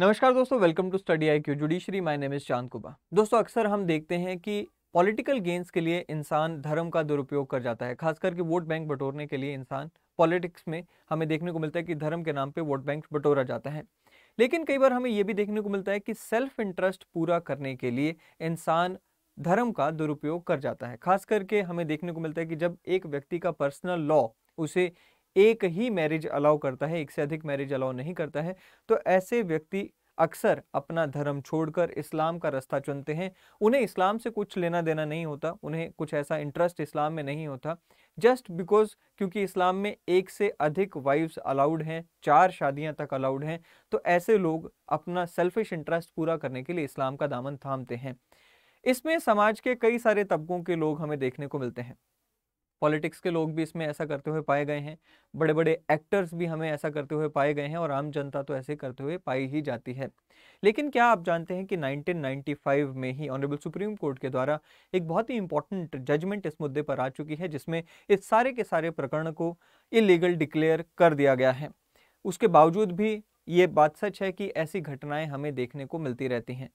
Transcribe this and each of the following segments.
नमस्कार दोस्तों welcome to study I Q judiciary my name is Chand कुबा दोस्तों अक्सर हम देखते हैं कि पॉलिटिकल गेंस के लिए इंसान धर्म का दुरुपयोग कर जाता है खासकर करके वोट बैंक बटोरने के लिए इंसान पॉलिटिक्स में हमें देखने को मिलता है कि धर्म के नाम पे वोट बैंक बटोरा जाता है लेकिन कई बार हमें ये भी देखने को मिलता है कि सेल्फ इंटरेस्ट पूरा करने के लिए इंसान धर्म का दुरुपयोग कर जाता है खास करके हमें देखने को मिलता है कि जब एक व्यक्ति का पर्सनल लॉ उसे एक ही मैरिज अलाउ करता है एक से अधिक मैरिज अलाउ नहीं करता है तो ऐसे व्यक्ति अक्सर अपना धर्म छोड़कर इस्लाम का रास्ता चुनते हैं उन्हें इस्लाम से कुछ लेना देना नहीं होता उन्हें कुछ ऐसा इंटरेस्ट इस्लाम में नहीं होता जस्ट बिकॉज क्योंकि इस्लाम में एक से अधिक वाइफ्स अलाउड हैं चार शादियां तक अलाउड हैं तो ऐसे लोग अपना सेल्फिश इंटरेस्ट पूरा करने के लिए इस्लाम का दामन थामते हैं इसमें समाज के कई सारे तबकों के लोग हमें देखने को मिलते हैं पॉलिटिक्स के लोग भी इसमें ऐसा करते हुए पाए गए हैं बड़े बड़े एक्टर्स भी हमें ऐसा करते हुए पाए गए हैं और आम जनता तो ऐसे करते हुए पाई ही जाती है लेकिन क्या आप जानते हैं कि 1995 में ही ऑनरेबल सुप्रीम कोर्ट के द्वारा एक बहुत ही इंपॉर्टेंट जजमेंट इस मुद्दे पर आ चुकी है जिसमें इस सारे के सारे प्रकरण को इलीगल डिक्लेयर कर दिया गया है उसके बावजूद भी ये बात सच है कि ऐसी घटनाएं हमें देखने को मिलती रहती हैं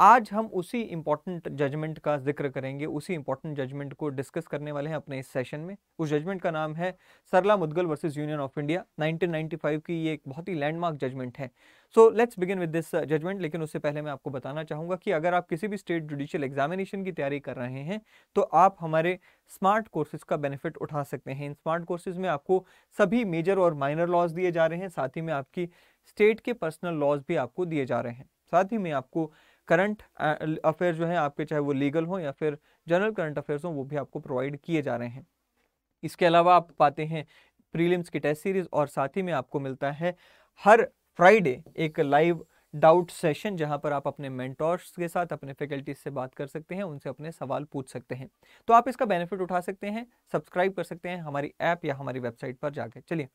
आज हम उसी इंपॉर्टेंट जजमेंट का जिक्र करेंगे उसी इंपॉर्टेंट जजमेंट को डिस्कस करने वाले हैं अपने इस सेशन में उस जजमेंट का नाम है Sarla Mudgal versus union of India 1995 की ये एक बहुत ही लैंडमार्क जजमेंट है so let's begin with this judgment लेकिन उससे पहले मैं आपको बताना चाहूंगा कि अगर आप किसी भी स्टेट जुडिशियल एग्जामिनेशन की तैयारी कर रहे हैं तो आप हमारे स्मार्ट कोर्सेज का बेनिफिट उठा सकते हैं इन स्मार्ट कोर्सेज में आपको सभी मेजर और माइनर लॉज दिए जा रहे हैं साथ ही में आपकी स्टेट के पर्सनल लॉज भी आपको दिए जा रहे हैं साथ ही में आपको करंट अफेयर जो है आपके चाहे वो लीगल हो या फिर जनरल करंट अफेयर्स हो वो भी आपको प्रोवाइड किए जा रहे हैं इसके अलावा आप पाते हैं प्रीलिम्स की टेस्ट सीरीज और साथ ही में आपको मिलता है हर फ्राइडे एक लाइव डाउट सेशन जहां पर आप अपने मेंटोर्स के साथ अपने फैकल्टीज से बात कर सकते हैं उनसे अपने सवाल पूछ सकते हैं तो आप इसका बेनिफिट उठा सकते हैं सब्सक्राइब कर सकते हैं हमारी ऐप या हमारी वेबसाइट पर जाकर चलिए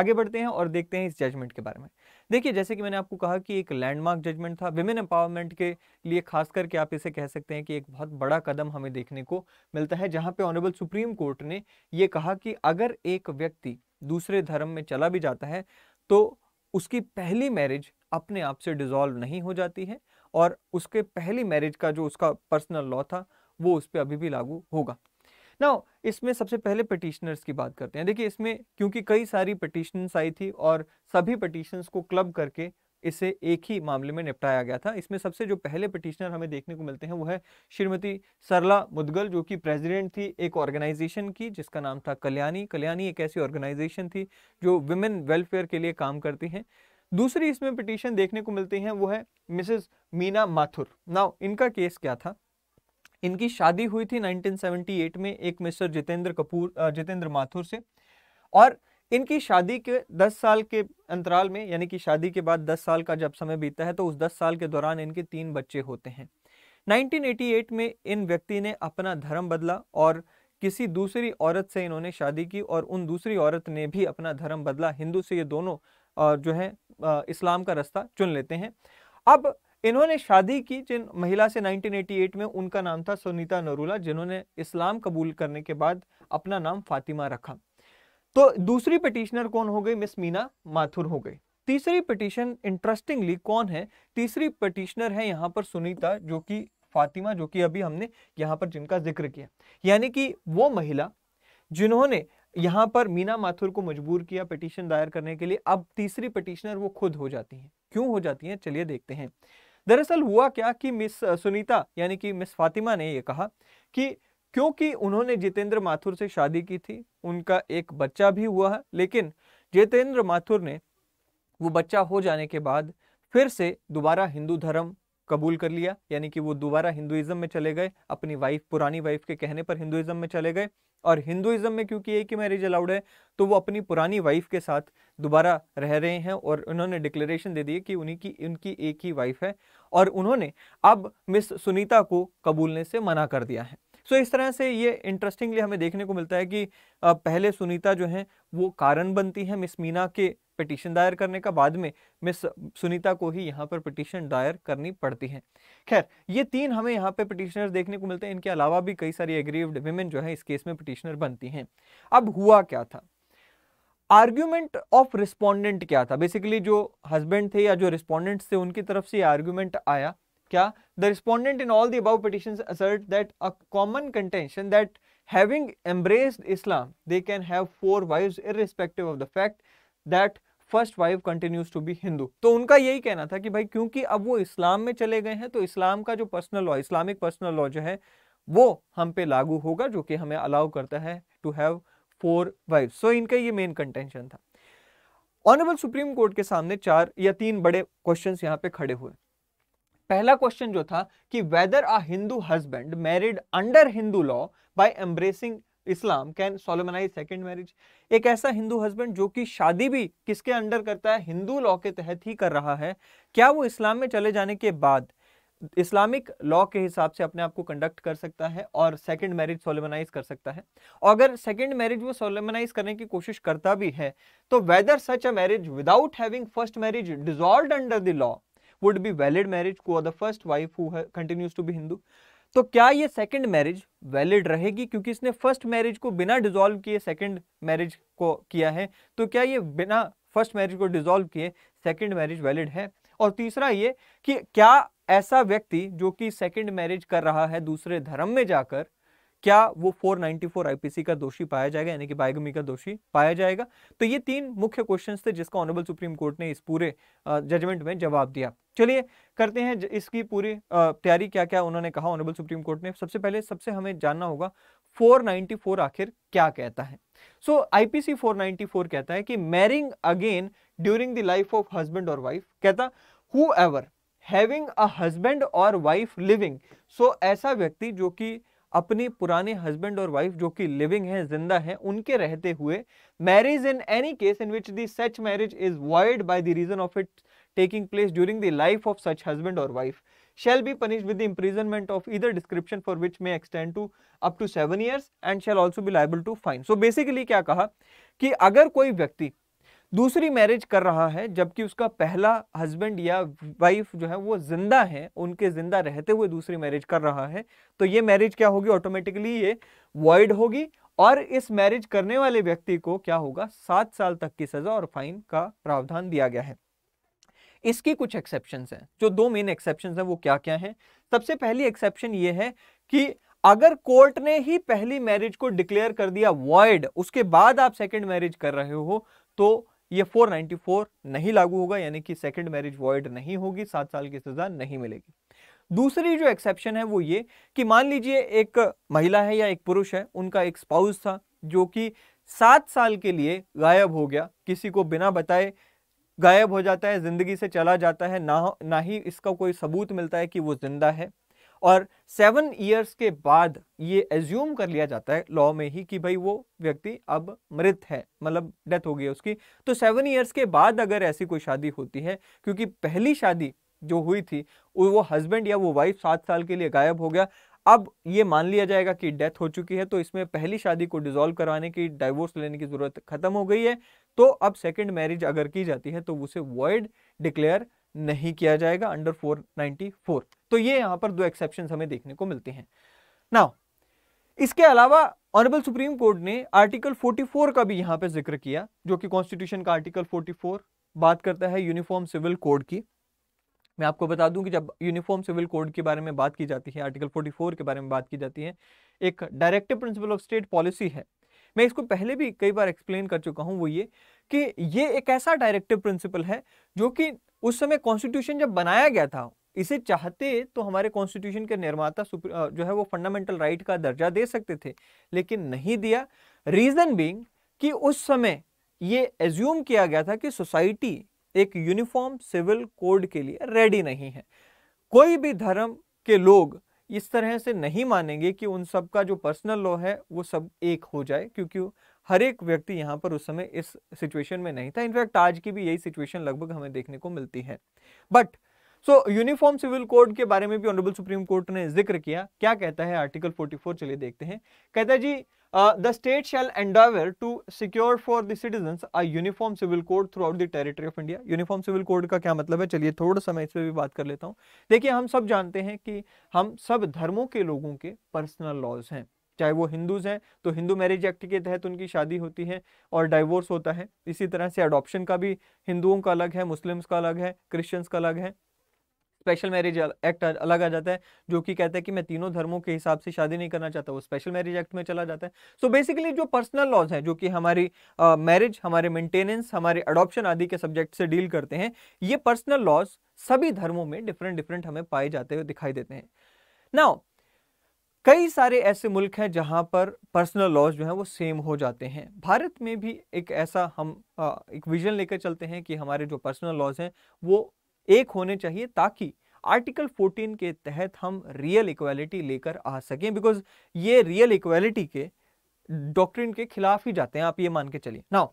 आगे बढ़ते हैं और देखते हैं इस जजमेंट के बारे में देखिए जैसे कि मैंने आपको कहा कि एक लैंडमार्क जजमेंट था विमेन एम्पावरमेंट के लिए खास करके आप इसे कह सकते हैं कि एक बहुत बड़ा कदम हमें देखने को मिलता है जहाँ पे ऑनरेबल सुप्रीम कोर्ट ने ये कहा कि अगर एक व्यक्ति दूसरे धर्म में चला भी जाता है तो उसकी पहली मैरिज अपने आप से डिजॉल्व नहीं हो जाती है और उसके पहली मैरिज का जो उसका पर्सनल लॉ था वो उस पर अभी भी लागू होगा ना इसमें सबसे पहले पटिशनर्स की बात करते हैं देखिए इसमें क्योंकि कई सारी पटिशन्स आई थी और सभी पटिशन्स को क्लब करके इसे एक ही मामले में निपटाया गया था इसमें सबसे जो पहले पिटिशनर हमें देखने को मिलते हैं वो है श्रीमती सरला मुदगल जो कि प्रेसिडेंट थी एक ऑर्गेनाइजेशन की जिसका नाम था कल्याणी कल्याणी एक ऐसी ऑर्गेनाइजेशन थी जो वुमेन वेलफेयर के लिए काम करती हैं दूसरी इसमें पिटिशन देखने को मिलती हैं वो है मिसेस मीना माथुर नाउ इनका केस क्या था इनकी शादी हुई थी 1978 में एक मिस्टर जितेंद्र कपूर जितेंद्र माथुर से और इनकी शादी के 10 साल के अंतराल में यानी कि शादी के बाद 10 साल का जब समय बीतता है तो उस 10 साल के दौरान इनके तीन बच्चे होते हैं 1988 में इन व्यक्ति ने अपना धर्म बदला और किसी दूसरी औरत से इन्होंने शादी की और उन दूसरी औरत ने भी अपना धर्म बदला हिंदू से ये दोनों जो है इस्लाम का रास्ता चुन लेते हैं अब इन्होंने शादी की जिन महिला से 1988 में उनका नाम था सुनीता नरूला जिन्होंने इस्लाम कबूल करने के बाद अपना नाम फातिमा रखा तो दूसरी पिटिशनर कौन हो गई मिस मीना माथुर हो गई तीसरी पिटिशन इंटरेस्टिंगली कौन है तीसरी पिटिशनर है यहाँ पर सुनीता जो कि फातिमा जो कि अभी हमने यहाँ पर जिनका जिक्र किया यानी कि वो महिला जिन्होंने यहाँ पर मीना माथुर को मजबूर किया पिटिशन दायर करने के लिए अब तीसरी पिटिशनर वो खुद हो जाती हैं क्यों हो जाती हैं चलिए देखते हैं दरअसल हुआ क्या कि मिस सुनीता यानी कि मिस फातिमा ने यह कहा कि क्योंकि उन्होंने जितेंद्र माथुर से शादी की थी उनका एक बच्चा भी हुआ है लेकिन जितेंद्र माथुर ने वो बच्चा हो जाने के बाद फिर से दोबारा हिंदू धर्म कबूल कर लिया यानी कि वो दोबारा हिंदुइज्म में चले गए अपनी वाइफ पुरानी वाइफ के कहने पर हिंदुइज्म में चले गए और हिंदुइज्म में क्योंकि एक ही मैरिज अलाउड है तो वो अपनी पुरानी वाइफ के साथ दोबारा रह रहे हैं और उन्होंने डिक्लेरेशन दे दी कि उन्हीं की उनकी एक ही वाइफ है और उन्होंने अब मिस सुनीता को कबूलने से मना कर दिया है सो इस तरह से ये इंटरेस्टिंगली हमें देखने को मिलता है कि पहले सुनीता जो है वो कारण बनती है मिस मीना के पिटीशन दायर करने का बाद में मिस सुनीता को ही यहाँ पर पिटीशन दायर करनी पड़ती है खैर ये तीन हमें यहाँ पे पिटिशनर देखने को मिलते हैं इनके अलावा भी कई सारी एग्रीव्ड वीमेन जो है इस केस में पिटिशनर बनती हैं अब हुआ क्या था आर्ग्यूमेंट ऑफ रिस्पोंडेंट क्या था बेसिकली जो हस्बैंड थे या जो रिस्पोंडेंट्स थे उनकी तरफ से आर्ग्यूमेंट आया क्या the respondent in all the above petitions assert that a common contention that having embraced islam they can have four wives irrespective of the fact that first wife continues to be Hindu तो उनका यही कहना था कि भाई क्योंकि अब वो इस्लाम में चले गए हैं तो इस्लाम का जो personal law Islamic personal law जो है वो हम पे लागू होगा जो कि हमें अलाउ करता है to have four wife so इनका ये मेन कंटेंशन था ऑनरेबल सुप्रीम कोर्ट के सामने चार या तीन बड़े क्वेश्चन यहाँ पे खड़े हुए पहला क्वेश्चन जो था कि whether a Hindu husband married under Hindu law by embracing Islam can solemnise second marriage एक ऐसा हिंदू हस्बैंड जो कि शादी भी किसके अंडर करता है हिंदू लॉ के तहत ही कर रहा है क्या वो इस्लाम में चले जाने के बाद इस्लामिक लॉ के हिसाब से अपने आप को कंडक्ट कर सकता है और सेकंड मैरिज सोलेमनाइज कर सकता है और अगर सेकंड मैरिज वो सोलेमनाइज करने की कोशिश करता भी है तो whether such a marriage without having first marriage dissolved under the law would be valid marriage qua the first wife who continues to be Hindu तो क्या ये सेकंड मैरिज वैलिड रहेगी क्योंकि इसने फर्स्ट मैरिज को बिना डिसॉल्व किए सेकंड मैरिज को किया है तो क्या ये बिना फर्स्ट मैरिज को डिसॉल्व किए सेकंड मैरिज वैलिड है और तीसरा ये कि क्या ऐसा व्यक्ति जो कि सेकंड मैरिज कर रहा है दूसरे धर्म में जाकर क्या वो 494 आईपीसी का दोषी पाया जाएगा यानी कि बायोगमी का दोषी पाया जाएगा तो ये तीन मुख्य क्वेश्चंस थे जिसका ऑनरेबल सुप्रीम कोर्ट ने इस पूरे जजमेंट में जवाब दिया चलिए करते हैं इसकी पूरी तैयारी क्या क्या उन्होंने कहा ऑनरेबल सुप्रीम कोर्ट ने सबसे पहले सबसे हमें जानना होगा 494 आखिर क्या कहता है सो so, आईपीसी 494 कहता है कि marrying again during the life of husband or wife कहता whoever having a husband or wife living so ऐसा व्यक्ति जो कि अपने पुराने हस्बैंड और वाइफ जो कि लिविंग है जिंदा है उनके रहते हुए marriage in any case in which such marriage is void by the reason of it taking place during the life of such husband or wife shall be punish with imprisonment of either description for which may extend to up to seven years and shall also be liable to fine so basically क्या कहा कि अगर कोई व्यक्ति दूसरी marriage कर रहा है जबकि उसका पहला हस्बैंड या वाइफ जो है वो जिंदा है उनके जिंदा रहते हुए दूसरी मैरिज कर रहा है तो ये मैरिज क्या होगी ऑटोमेटिकली ये वॉइड होगी और इस मैरिज करने वाले व्यक्ति को क्या होगा सात साल तक की सजा और फाइन का प्रावधान दिया गया है इसकी कुछ एक्सेप्शन हैं जो दो मेन एक्सेप्शन हैं वो क्या क्या हैं सबसे पहली एक्सेप्शन ये है कि अगर कोर्ट ने ही पहली मैरिज को डिक्लेयर कर दिया वॉइड उसके बाद आप सेकेंड मैरिज कर रहे हो तो ये 494 नहीं लागू होगा यानी कि सेकंड मैरिज वॉइड नहीं होगी सात साल की सजा नहीं मिलेगी दूसरी जो एक्सेप्शन है वो ये कि मान लीजिए एक महिला है या एक पुरुष है उनका एक स्पाउस था जो कि सात साल के लिए गायब हो गया किसी को बिना बताए गायब हो जाता है ज़िंदगी से चला जाता है ना ना ही इसका कोई सबूत मिलता है कि वो ज़िंदा है और सेवन ईयर्स के बाद ये एज्यूम कर लिया जाता है लॉ में ही कि भाई वो व्यक्ति अब मृत है मतलब डेथ हो गई है उसकी तो सेवन ईयर्स के बाद अगर ऐसी कोई शादी होती है क्योंकि पहली शादी जो हुई थी वो हस्बैंड या वो वाइफ सात साल के लिए गायब हो गया अब ये मान लिया जाएगा कि डेथ हो चुकी है तो इसमें पहली शादी को डिजोल्व करवाने की डाइवोर्स लेने की ज़रूरत खत्म हो गई है तो अब सेकंड मैरिज अगर की जाती है तो उसे वर्ड डिक्लेयर नहीं किया जाएगा अंडर 494 तो ये यहां पर दो एक्सेप्शन हमें देखने को मिलते हैं नाउ इसके अलावा ऑनरेबल सुप्रीम कोर्ट ने आर्टिकल 44 का भी यहां पे जिक्र किया जो कि कॉन्स्टिट्यूशन का आर्टिकल 44 बात करता है यूनिफॉर्म सिविल कोड की मैं आपको बता दूं कि जब यूनिफॉर्म सिविल कोड के बारे में बात की जाती है आर्टिकल 44 के बारे में बात की जाती है एक directive principle of state policy है मैं इसको पहले भी कई बार एक्सप्लेन कर चुका हूँ वो ये कि ये एक ऐसा डायरेक्टिव प्रिंसिपल है जो कि उस समय कॉन्स्टिट्यूशन जब बनाया गया था इसे चाहते तो हमारे कॉन्स्टिट्यूशन के निर्माता जो है वो फंडामेंटल राइट right का दर्जा दे सकते थे लेकिन नहीं दिया रीजन बींग कि उस समय ये एज्यूम किया गया था कि सोसाइटी एक यूनिफॉर्म सिविल कोड के लिए रेडी नहीं है कोई भी धर्म के लोग इस तरह से नहीं मानेंगे कि उन सब का जो पर्सनल लॉ है वो सब एक हो जाए क्योंकि हर एक व्यक्ति यहाँ पर उस समय इस सिचुएशन में नहीं था इनफैक्ट आज की भी यही सिचुएशन लगभग हमें देखने को मिलती है but so uniform civil code के बारे में भी ऑनरेबल सुप्रीम कोर्ट ने जिक्र किया क्या कहता है आर्टिकल 44 चलिए देखते हैं कहता है जी the state shall endeavour to secure for the citizen a uniform civil code throughout the territory of India uniform civil code का क्या मतलब है चलिए थोड़ा सा इस पर भी बात कर लेता हूँ देखिए हम सब जानते हैं कि हम सब धर्मों के लोगों के पर्सनल लॉज हैं चाहे वो हिंदूज हैं तो हिंदू मैरिज एक्ट के तहत उनकी शादी होती है और डाइवोर्स होता है इसी तरह से अडॉप्शन का भी हिंदुओं का अलग है मुस्लिम्स का अलग है क्रिश्चियंस का अलग है स्पेशल मैरिज एक्ट अलग आ जाता है जो कि कहता है कि मैं तीनों धर्मों के हिसाब से शादी नहीं करना चाहता वो स्पेशल मैरिज एक्ट में चला जाता है सो so बेसिकली जो पर्सनल लॉज हैं जो कि हमारी मैरिज uh, हमारे मेंटेनेंस हमारे अडॉप्शन आदि के सब्जेक्ट से डील करते हैं ये पर्सनल लॉज सभी धर्मों में डिफरेंट डिफरेंट हमें पाए जाते हुए दिखाई देते हैं नाउ कई सारे ऐसे मुल्क हैं जहां पर पर्सनल लॉज जो हैं वो सेम हो जाते हैं भारत में भी एक ऐसा हम आ, एक विजन लेकर चलते हैं कि हमारे जो पर्सनल लॉज हैं वो एक होने चाहिए ताकि आर्टिकल 14 के तहत हम रियल इक्वालिटी लेकर आ सकें बिकॉज ये रियल इक्वालिटी के डॉक्ट्रिन के खिलाफ ही जाते हैं आप ये मान के चलिए नाउ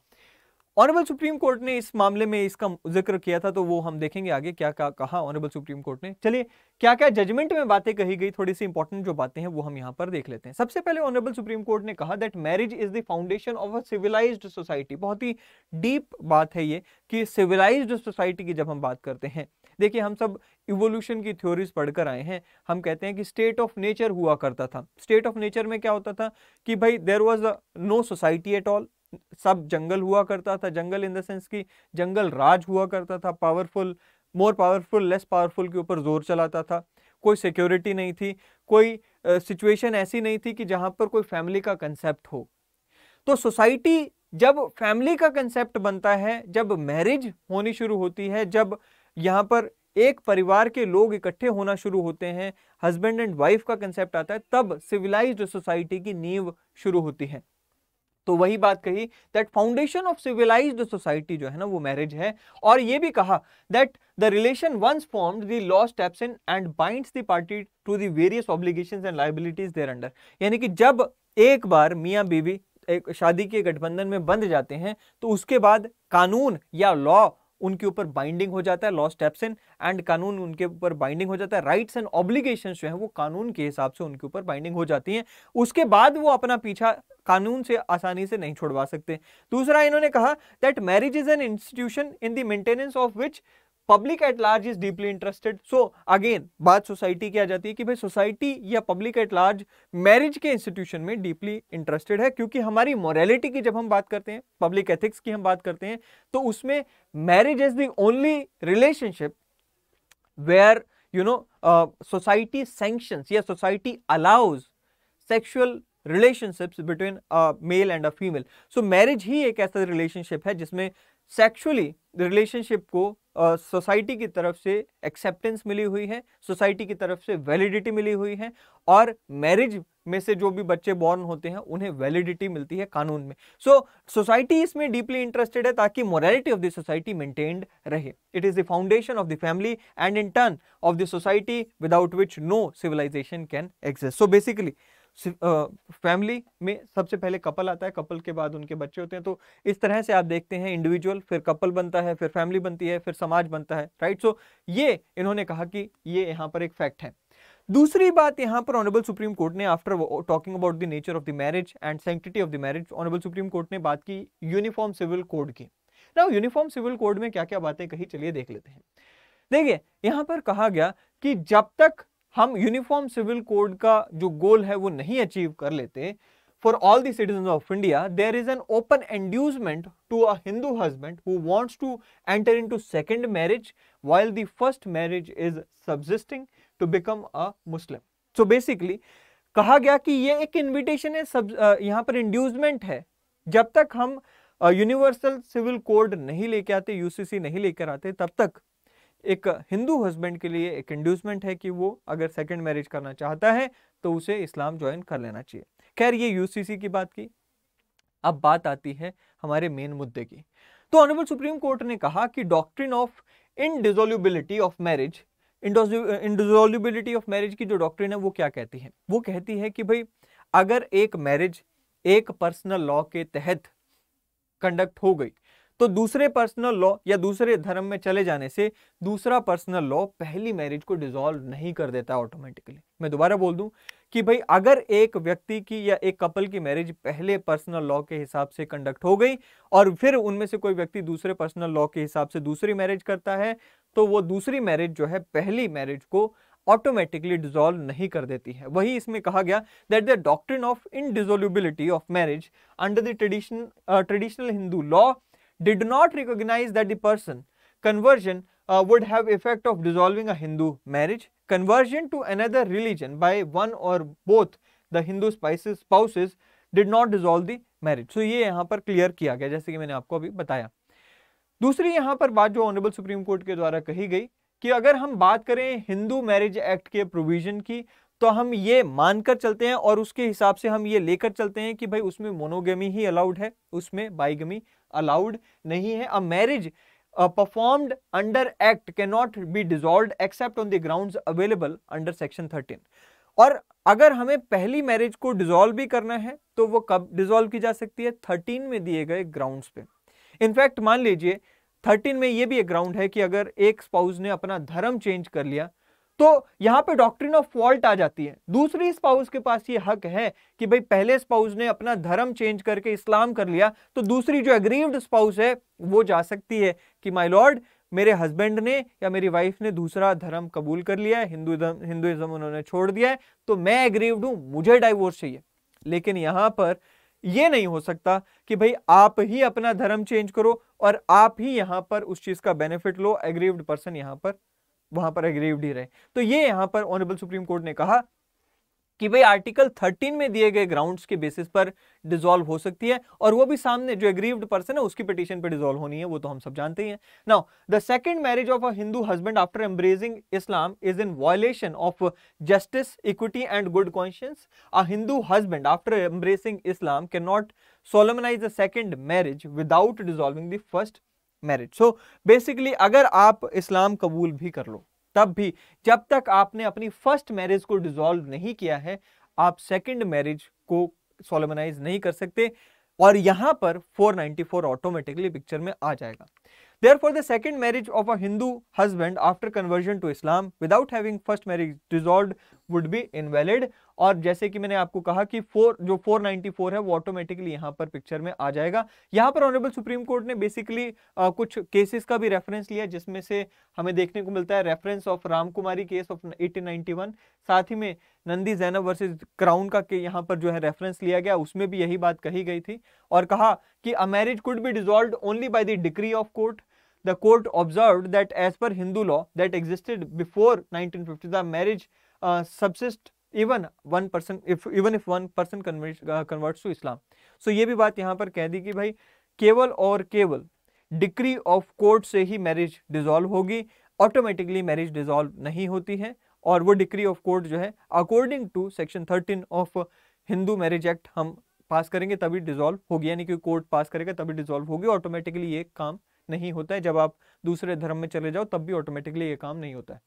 ऑनरेबल सुप्रीम कोर्ट ने इस मामले में इसका जिक्र किया था तो वो हम देखेंगे आगे क्या क्या कहा ऑनरेबल सुप्रीम कोर्ट ने चलिए क्या क्या जजमेंट में बातें कही गई थोड़ी सी इंपॉर्टेंट जो बातें हैं वो हम यहाँ पर देख लेते हैं सबसे पहले ऑनरेबल सुप्रीम कोर्ट ने कहा that marriage is the foundation of a civilised society बहुत ही डीप बात है ये कि सिविलाइज सोसाइटी की जब हम बात करते हैं देखिए हम सब इवोल्यूशन की थ्योरीज पढ़कर आए हैं हम कहते हैं कि स्टेट ऑफ नेचर हुआ करता था स्टेट ऑफ नेचर में क्या होता था कि भाई there was no society at all सब जंगल हुआ करता था जंगल इन द सेंस कि जंगल राज हुआ करता था powerful more powerful less powerful के ऊपर जोर चलाता था कोई सिक्योरिटी नहीं थी कोई सिचुएशन uh, ऐसी नहीं थी कि जहां पर कोई फैमिली का कंसेप्ट हो तो सोसाइटी जब फैमिली का कंसेप्ट बनता है जब मैरिज होनी शुरू होती है जब यहाँ पर एक परिवार के लोग इकट्ठे होना शुरू होते हैं हस्बैंड एंड वाइफ का कंसेप्ट आता है तब सिविलाइज्ड सोसाइटी की नींव शुरू होती है तो वही बात कही that foundation of civilised society जो है ना वो मैरिज है और ये भी कहा that the relation once form the law steps in and bind the party to the various obligations and liabilities thereunder यानी कि जब एक बार मियाँ बीबी एक शादी के गठबंधन में बंध जाते हैं तो उसके बाद कानून या लॉ उनके ऊपर बाइंडिंग हो जाता है लॉ स्टेप्स इन एंड कानून उनके ऊपर बाइंडिंग हो जाता है राइट्स एंड ऑब्लिगेशन जो है वो कानून के हिसाब से उनके ऊपर बाइंडिंग हो जाती है उसके बाद वो अपना पीछा कानून से आसानी से नहीं छोड़वा सकते दूसरा इन्होंने कहा that marriage is an institution in the maintenance of which public at large is deeply interested so again बात सोसाइटी की आ जाती है कि भाई सोसाइटी या पब्लिक एट लार्ज मैरिज के इंस्टीट्यूशन में डीपली इंटरेस्टेड है क्योंकि हमारी मॉरेलिटी की जब हम बात करते हैं पब्लिक एथिक्स की हम बात करते हैं तो उसमें marriage is the only relationship where you know society sanction या society allows sexual relationships between male and a female so marriage ही एक ऐसा रिलेशनशिप है जिसमें सेक्सुअली रिलेशनशिप को सोसाइटी uh, की तरफ से एक्सेप्टेंस मिली हुई है सोसाइटी की तरफ से वैलिडिटी मिली हुई है और मैरिज में से जो भी बच्चे बॉर्न होते हैं उन्हें वैलिडिटी मिलती है कानून में सो सोसाइटी इसमें डीपली इंटरेस्टेड है ताकि morality of the society maintained रहे it is the foundation of the family and in turn of the society without which no civilisation can exist so basically family में सबसे पहले couple आता है couple के बाद उनके बच्चे होते हैं तो इस तरह से आप देखते हैं इंडिविजुअल फिर कपल बनता है फिर फैमिली बनती है फिर समाज बनता है राइट सो ये इन्होंने कहा कि ये यहाँ पर एक फैक्ट है दूसरी बात यहाँ पर ऑनरेबल सुप्रीम कोर्ट ने after talking about the nature of the marriage and sanctity of the marriage honourable supreme court ने बात की यूनिफॉर्म सिविल कोड की ना यूनिफॉर्म सिविल कोड में क्या क्या बातें कही चलिए देख लेते हैं देखिए यहां पर कहा गया कि जब तक हम यूनिफॉर्म सिविल कोड का जो गोल है वो नहीं अचीव कर लेते for all citizens of India there is an open inducement to a Hindu husband who wants to enter into second marriage while the first marriage is subsisting to become a Muslim so basically कहा गया कि ये एक invitation है सब यहाँ पर इंड्यूजमेंट है जब तक हम यूनिवर्सल सिविल कोड नहीं लेके आते यूसीसी नहीं लेकर आते तब तक एक हिंदू हस्बैंड के लिए एक इंड्यूसमेंट है कि वो अगर सेकेंड मैरिज करना चाहता है तो उसे इस्लाम ज्वाइन कर लेना चाहिए खैर ये यूसीसी की बात की अब बात आती है हमारे मेन मुद्दे की तो ऑनरेबल सुप्रीम कोर्ट ने कहा कि doctrine of indissolubility of marriage indissolubility of marriage की जो डॉक्ट्रिन है वो क्या कहती है वो कहती है कि भाई अगर एक मैरिज एक पर्सनल लॉ के तहत कंडक्ट हो गई तो दूसरे पर्सनल लॉ या दूसरे धर्म में चले जाने से दूसरा पर्सनल लॉ पहली मैरिज को डिजोल्व नहीं कर देता ऑटोमेटिकली मैं दोबारा बोल दूं कि भाई अगर एक व्यक्ति की या एक कपल की मैरिज पहले पर्सनल लॉ के हिसाब से कंडक्ट हो गई और फिर उनमें से कोई व्यक्ति दूसरे पर्सनल लॉ के हिसाब से दूसरी मैरिज करता है तो वो दूसरी मैरिज जो है पहली मैरिज को ऑटोमेटिकली डिजोल्व नहीं कर देती है वही इसमें कहा गया that the doctrine of indissolubility of marriage under the tradition traditional Hindu law did not recognize that the person conversion uh, would have effect of dissolving a Hindu marriage. Conversion to another religion by one or both the Hindu spices, spouses did not dissolve the marriage. So ye yahan par clear kiya gaya jaise ki maine aapko abhi bataya dusri yahan par baat jo honorable supreme court ke dwara kahi gayi कि अगर हम बात करें Hindu marriage act के provision की तो हम ये मानकर चलते हैं और उसके हिसाब से हम ये लेकर चलते हैं कि भाई उसमें मोनोगेमी ही अलाउड है उसमें बाइगमी अलाउड नहीं है a marriage performed under act can not be dissolve except on the ground available under section thirteen और अगर हमें पहली मैरिज को डिजोल्व भी करना है तो वो कब डिजोल्व की जा सकती है थर्टीन में दिए गए ग्राउंड्स पे इनफैक्ट मान लीजिए थर्टीन में ये भी एक ग्राउंड है कि अगर एक स्पाउस ने अपना धर्म चेंज कर लिया तो यहाँ पे डॉक्ट्रिन ऑफ फॉल्ट आ जाती है दूसरी स्पाउस के पास ये हक है कि भाई पहले स्पाउस ने अपना धर्म चेंज करके इस्लाम कर लिया तो दूसरी जो एग्रीव्ड स्पाउस है वो जा सकती है कि माय लॉर्ड मेरे हस्बैंड ने या मेरी वाइफ ने दूसरा धर्म कबूल कर लिया है हिंदू हिंदुज़म उन्होंने छोड़ दिया है तो मैं एग्रीव्ड हूँ मुझे डाइवोर्स चाहिए लेकिन यहाँ पर यह नहीं हो सकता कि भाई आप ही अपना धर्म चेंज करो और आप ही यहाँ पर उस चीज़ का बेनिफिट लो एग्रीव्ड पर्सन यहाँ पर वहां पर एग्रीव्ड ही रहे तो ये यहां पर ऑनरेबल सुप्रीम कोर्ट ने कहा कि भाई आर्टिकल 13 में दिए गए ग्राउंड्स के बेसिस पर डिसॉल्व हो सकती है और वो भी सामने जो एग्रीव्ड पर्सन है उसकी पिटीशन पर डिसॉल्व होनी है वो तो हम सब जानते ही हैं now the second marriage of a Hindu husband after embracing Islam is in violation of justice equity and good conscience a Hindu husband after embracing Islam can not solemnise the second marriage without dissolving the first marriage so basically अगर आप इस्लाम कबूल भी कर लो तब भी जब तक आपने अपनी फर्स्ट मैरिज को डिजोल्व नहीं किया है आप सेकंड मैरिज को सोलमनाइज नहीं कर सकते और यहां पर 494 ऑटोमेटिकली पिक्चर में आ जाएगा there for the second marriage of a Hindu husband after conversion to Islam without having first marriage dissolve would be invalid और जैसे कि मैंने आपको कहा कि फोर जो 494 है वो ऑटोमेटिकली यहां पर पिक्चर में आ जाएगा यहां पर ऑनरेबल सुप्रीम कोर्ट ने बेसिकली आ, कुछ केसेस का भी रेफरेंस लिया जिसमें से हमें देखने को मिलता है reference of Ramkumari case of 1891 साथ ही में नंदी जैनब वर्सेज क्राउन का के यहाँ पर जो है रेफरेंस लिया गया उसमें भी यही बात कही गई थी और कहा कि a marriage could be dissolve only by the degree of court the court observed that as per Hindu law that existed before 1950, the marriage uh, subsist even one person if even if one person converts to Islam so ये भी बात यहाँ पर कह दी कि भाई केवल और केवल डिक्री ऑफ कोर्ट से ही मैरिज डिजॉल्व होगी ऑटोमेटिकली मैरिज डिजॉल्व नहीं होती है और वो डिक्री ऑफ कोर्ट जो है according to section thirteen of Hindu marriage act हम पास करेंगे तभी डिजॉल्व होगी यानी कि कोर्ट पास करेगा तभी डिजॉल्व होगी ऑटोमेटिकली ये काम नहीं होता है जब आप दूसरे धर्म में चले जाओ तब भी ऑटोमेटिकली ये काम नहीं होता है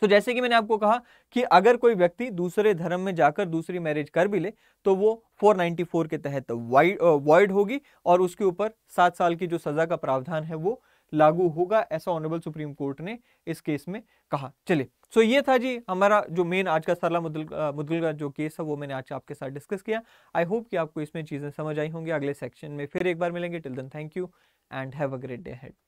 तो जैसे कि मैंने आपको कहा कि अगर कोई व्यक्ति दूसरे धर्म में जाकर दूसरी मैरिज कर भी ले तो वो 494 के तहत वॉइड होगी और उसके ऊपर सात साल की जो सजा का प्रावधान है वो लागू होगा ऐसा ऑनरेबल सुप्रीम कोर्ट ने इस केस में कहा चले सो ये था जी हमारा जो मेन आज का सरला मुदगल का जो केस है वो मैंने आज आपके साथ डिस्कस किया आई होप कि आपको इसमें चीज़ें समझ आई होंगी अगले सेक्शन में फिर एक बार मिलेंगे till then thank you and have a great day head